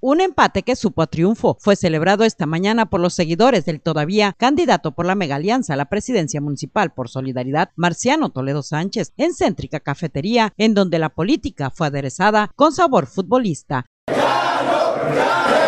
Un empate que supo a triunfo fue celebrado esta mañana por los seguidores del todavía candidato por la mega a la presidencia municipal por solidaridad, Marciano Toledo Sánchez, en céntrica cafetería, en donde la política fue aderezada con sabor futbolista. ¡Claro,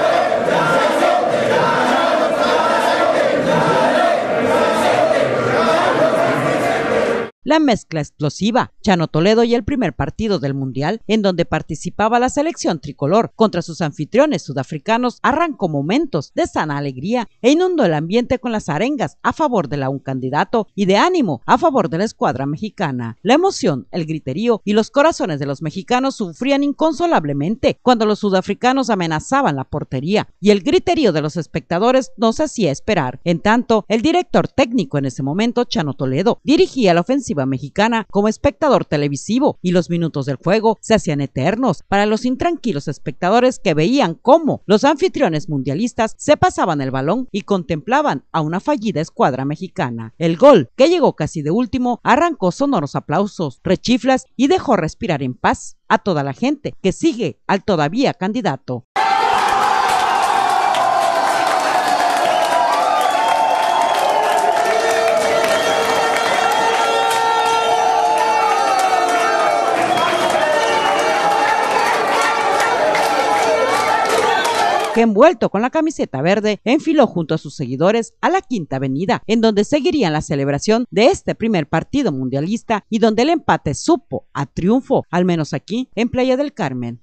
La mezcla explosiva. Chano Toledo y el primer partido del Mundial en donde participaba la selección tricolor contra sus anfitriones sudafricanos arrancó momentos de sana alegría e inundó el ambiente con las arengas a favor de la un candidato y de ánimo a favor de la escuadra mexicana. La emoción, el griterío y los corazones de los mexicanos sufrían inconsolablemente cuando los sudafricanos amenazaban la portería y el griterío de los espectadores no se hacía esperar. En tanto, el director técnico en ese momento, Chano Toledo, dirigía la ofensiva mexicana como espectador televisivo y los minutos del juego se hacían eternos para los intranquilos espectadores que veían cómo los anfitriones mundialistas se pasaban el balón y contemplaban a una fallida escuadra mexicana. El gol, que llegó casi de último, arrancó sonoros aplausos, rechiflas y dejó respirar en paz a toda la gente que sigue al todavía candidato. que envuelto con la camiseta verde enfiló junto a sus seguidores a la Quinta Avenida, en donde seguirían la celebración de este primer partido mundialista y donde el empate supo a triunfo, al menos aquí en Playa del Carmen.